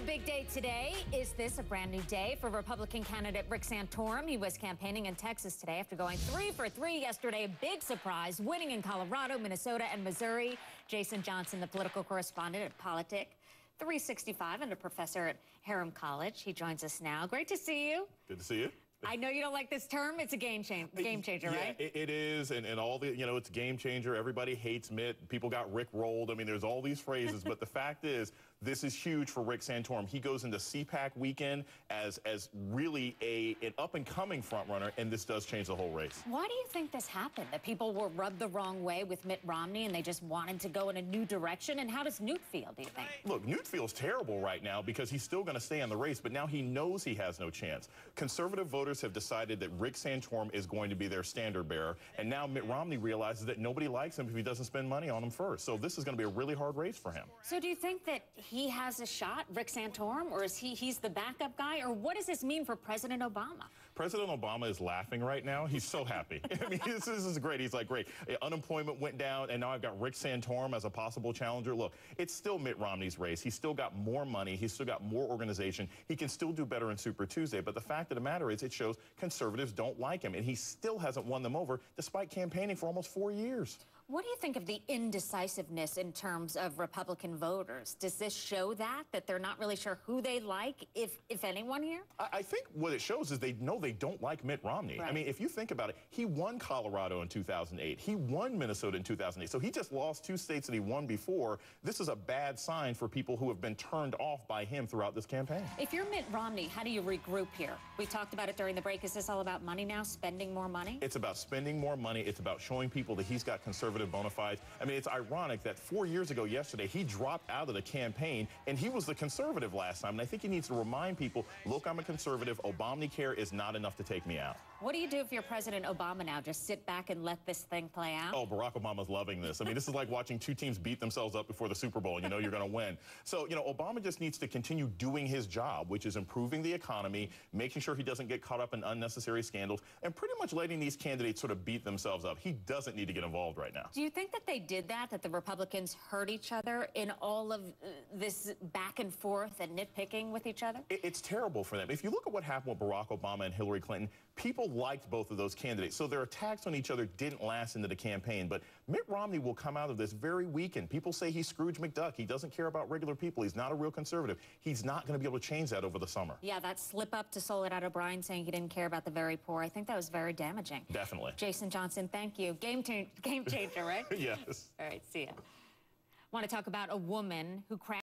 A big day today. Is this a brand new day for Republican candidate Rick Santorum? He was campaigning in Texas today after going three for three yesterday. Big surprise, winning in Colorado, Minnesota, and Missouri. Jason Johnson, the political correspondent at Politic 365 and a professor at Harem College. He joins us now. Great to see you. Good to see you. I know you don't like this term. It's a game change, game changer, yeah, right? it is, and, and all the you know, it's game changer. Everybody hates Mitt. People got Rick rolled. I mean, there's all these phrases, but the fact is, this is huge for Rick Santorum. He goes into CPAC weekend as as really a an up and coming front runner, and this does change the whole race. Why do you think this happened? That people were rubbed the wrong way with Mitt Romney, and they just wanted to go in a new direction. And how does Newt feel? Do you think? Look, Newt feels terrible right now because he's still going to stay in the race, but now he knows he has no chance. Conservative voters voters have decided that Rick Santorum is going to be their standard bearer. And now Mitt Romney realizes that nobody likes him if he doesn't spend money on him first. So this is going to be a really hard race for him. So do you think that he has a shot, Rick Santorum, or is he he's the backup guy? Or what does this mean for President Obama? President Obama is laughing right now. He's so happy. I mean, this, this, is great. He's like, great. Unemployment went down, and now I've got Rick Santorum as a possible challenger. Look, it's still Mitt Romney's race. He's still got more money. He's still got more organization. He can still do better in Super Tuesday. But the fact of the matter is, it's shows conservatives don't like him, and he still hasn't won them over despite campaigning for almost four years. What do you think of the indecisiveness in terms of Republican voters? Does this show that that they're not really sure who they like, if if anyone here? I, I think what it shows is they know they don't like Mitt Romney. Right. I mean, if you think about it, he won Colorado in 2008. He won Minnesota in 2008. So he just lost two states that he won before. This is a bad sign for people who have been turned off by him throughout this campaign. If you're Mitt Romney, how do you regroup here? We talked about it during during the break. Is this all about money now, spending more money? It's about spending more money. It's about showing people that he's got conservative bona fides. I mean, it's ironic that four years ago yesterday, he dropped out of the campaign, and he was the conservative last time. And I think he needs to remind people, look, I'm a conservative. Obamacare is not enough to take me out. What do you do if you're President Obama now? Just sit back and let this thing play out? Oh, Barack Obama's loving this. I mean, this is like watching two teams beat themselves up before the Super Bowl, and you know you're going to win. So, you know, Obama just needs to continue doing his job, which is improving the economy, making sure he doesn't get caught caught up in unnecessary scandals and pretty much letting these candidates sort of beat themselves up. He doesn't need to get involved right now. Do you think that they did that, that the Republicans hurt each other in all of uh, this back and forth and nitpicking with each other? It, it's terrible for them. If you look at what happened with Barack Obama and Hillary Clinton, people liked both of those candidates. So their attacks on each other didn't last into the campaign. But Mitt Romney will come out of this very weakened. People say he's Scrooge McDuck. He doesn't care about regular people. He's not a real conservative. He's not going to be able to change that over the summer. Yeah, that slip up to Soledad O'Brien saying he didn't care about the very poor. I think that was very damaging. Definitely. Jason Johnson, thank you. Game, game changer, right? yes. All right, see ya. Want to talk about a woman who crashed.